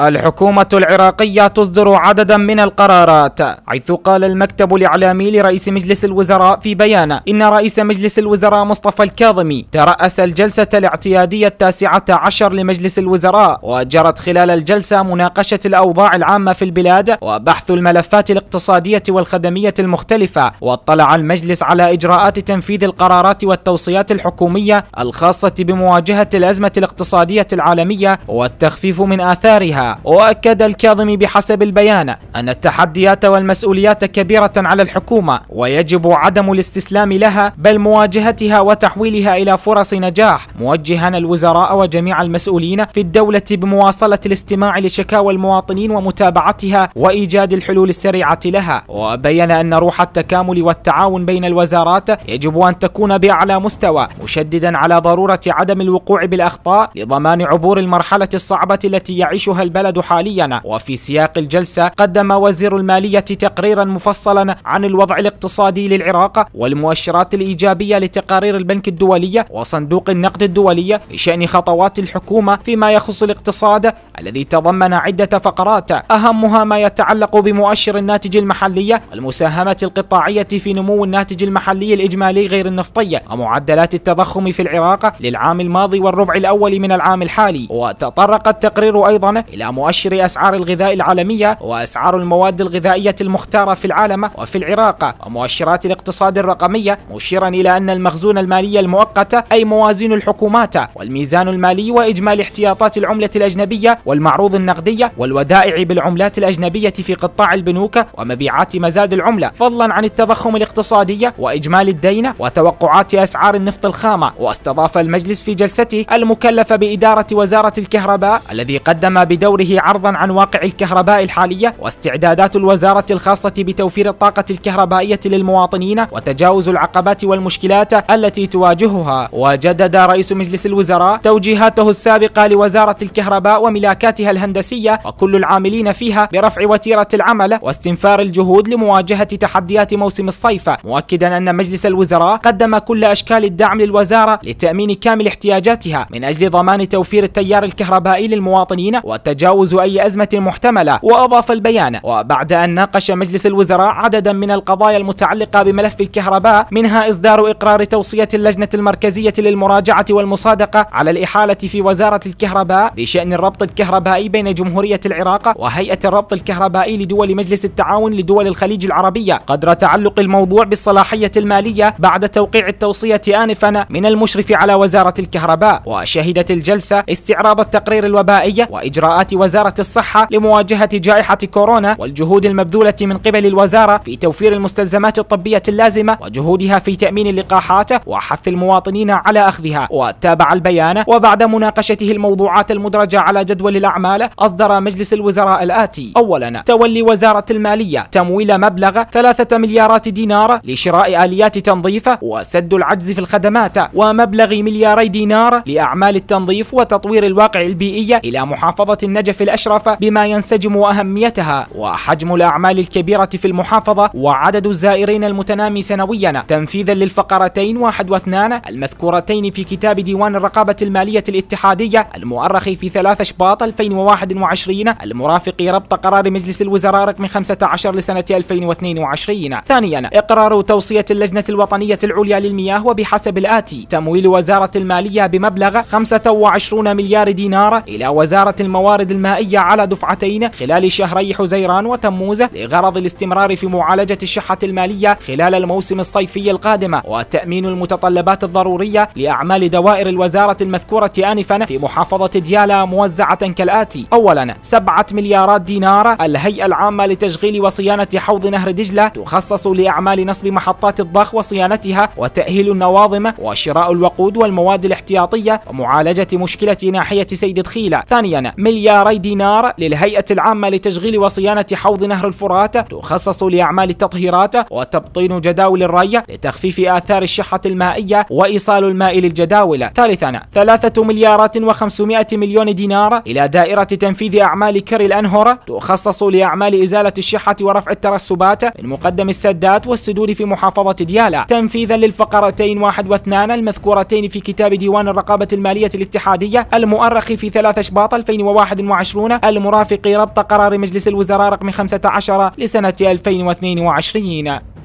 الحكومة العراقية تصدر عددا من القرارات حيث قال المكتب الإعلامي لرئيس مجلس الوزراء في بيان إن رئيس مجلس الوزراء مصطفى الكاظمي ترأس الجلسة الاعتيادية التاسعة عشر لمجلس الوزراء وجرت خلال الجلسة مناقشة الأوضاع العامة في البلاد وبحث الملفات الاقتصادية والخدمية المختلفة واطلع المجلس على إجراءات تنفيذ القرارات والتوصيات الحكومية الخاصة بمواجهة الأزمة الاقتصادية العالمية والتخفيف من آثارها وأكد الكاظمي بحسب البيان أن التحديات والمسؤوليات كبيرة على الحكومة ويجب عدم الاستسلام لها بل مواجهتها وتحويلها إلى فرص نجاح موجها الوزراء وجميع المسؤولين في الدولة بمواصلة الاستماع لشكاوى المواطنين ومتابعتها وإيجاد الحلول السريعة لها وبين أن روح التكامل والتعاون بين الوزارات يجب أن تكون بأعلى مستوى مشددا على ضرورة عدم الوقوع بالأخطاء لضمان عبور المرحلة الصعبة التي يعيشها البلد البلد حاليا وفي سياق الجلسة قدم وزير المالية تقريرا مفصلا عن الوضع الاقتصادي للعراق والمؤشرات الإيجابية لتقارير البنك الدولي وصندوق النقد الدولي بشأن خطوات الحكومة فيما يخص الاقتصاد الذي تضمن عدة فقرات أهمها ما يتعلق بمؤشر الناتج المحلي والمساهمة القطاعية في نمو الناتج المحلي الإجمالي غير النفطي ومعدلات التضخم في العراق للعام الماضي والربع الأول من العام الحالي وتطرق التقرير أيضا إلى مؤشر أسعار الغذاء العالمية وأسعار المواد الغذائية المختارة في العالم وفي العراق ومؤشرات الاقتصاد الرقمية مشيرا إلى أن المخزون المالي المؤقت أي موازين الحكومات والميزان المالي وإجمالي احتياطات العملة الأجنبية والمعروض النقدية والودائع بالعملات الأجنبية في قطاع البنوك ومبيعات مزاد العملة فضلا عن التضخم الاقتصادي وإجمالي الدين وتوقعات أسعار النفط الخامة واستضاف المجلس في جلسته المكلف بإدارة وزارة الكهرباء الذي قدم بدور دوره عرضا عن واقع الكهرباء الحالية واستعدادات الوزارة الخاصة بتوفير الطاقة الكهربائية للمواطنين وتجاوز العقبات والمشكلات التي تواجهها وجدد رئيس مجلس الوزراء توجيهاته السابقة لوزارة الكهرباء وملاكاتها الهندسية وكل العاملين فيها برفع وتيرة العمل واستنفار الجهود لمواجهة تحديات موسم الصيف مؤكدا أن مجلس الوزراء قدم كل أشكال الدعم للوزارة لتأمين كامل احتياجاتها من أجل ضمان توفير التيار الكهربائي للمواطنين وتجاوز تجاوز أي أزمة محتملة وأضاف البيان وبعد أن ناقش مجلس الوزراء عددا من القضايا المتعلقة بملف الكهرباء منها إصدار إقرار توصية اللجنة المركزية للمراجعة والمصادقة على الإحالة في وزارة الكهرباء بشأن الربط الكهربائي بين جمهورية العراق وهيئة الربط الكهربائي لدول مجلس التعاون لدول الخليج العربية قدر تعلق الموضوع بالصلاحية المالية بعد توقيع التوصية آنفا من المشرف على وزارة الكهرباء وشهدت الجلسة استعراض التقرير الوبائي وإجراءات وزارة الصحة لمواجهة جائحة كورونا والجهود المبذولة من قبل الوزارة في توفير المستلزمات الطبية اللازمة وجهودها في تأمين اللقاحات وحث المواطنين على أخذها وتابع البيان وبعد مناقشته الموضوعات المدرجة على جدول الأعمال أصدر مجلس الوزراء الآتي أولا تولي وزارة المالية تمويل مبلغ ثلاثة مليارات دينار لشراء آليات تنظيف وسد العجز في الخدمات ومبلغ ملياري دينار لأعمال التنظيف وتطوير الواقع البيئي إلى محافظة النادي النجف الأشرف بما ينسجم أهميتها وحجم الأعمال الكبيرة في المحافظة وعدد الزائرين المتنامي سنويا تنفيذا للفقرتين واحد واثنان المذكورتين في كتاب ديوان الرقابة المالية الاتحادية المؤرخ في 3 شباط 2021 المرافق ربط قرار مجلس الوزراء رقم 15 لسنة 2022 ثانيا إقرار توصية اللجنة الوطنية العليا للمياه وبحسب الآتي تمويل وزارة المالية بمبلغ 25 مليار دينار إلى وزارة الموارد الموارد المائية على دفعتين خلال شهري حزيران وتموز لغرض الاستمرار في معالجة الشحة المالية خلال الموسم الصيفي القادم وتأمين المتطلبات الضرورية لأعمال دوائر الوزارة المذكورة آنفا في محافظة ديالا موزعة كالآتي أولا سبعة مليارات دينار الهيئة العامة لتشغيل وصيانة حوض نهر دجلة تخصص لأعمال نصب محطات الضخ وصيانتها وتأهيل النواظم وشراء الوقود والمواد الاحتياطية ومعالجة مشكلة ناحية سيد دخيلة ثانيا مليار ملياري دينار للهيئة العامة لتشغيل وصيانة حوض نهر الفرات تخصص لأعمال التطهيرات وتبطين جداول الري لتخفيف آثار الشحة المائية وإيصال الماء للجداول ثالثا ثلاثة مليارات وخمسمائة مليون دينار إلى دائرة تنفيذ أعمال كري الأنهر تخصص لأعمال إزالة الشحة ورفع الترسبات من مقدم السدات والسدود في محافظة ديالى تنفيذا للفقرتين واحد واثنان المذكورتين في كتاب ديوان الرقابة المالية الاتحادية المؤرخ في 3 شباط 2021 2020 المرافق ربط قرار مجلس الوزراء رقم 15 لسنة 2022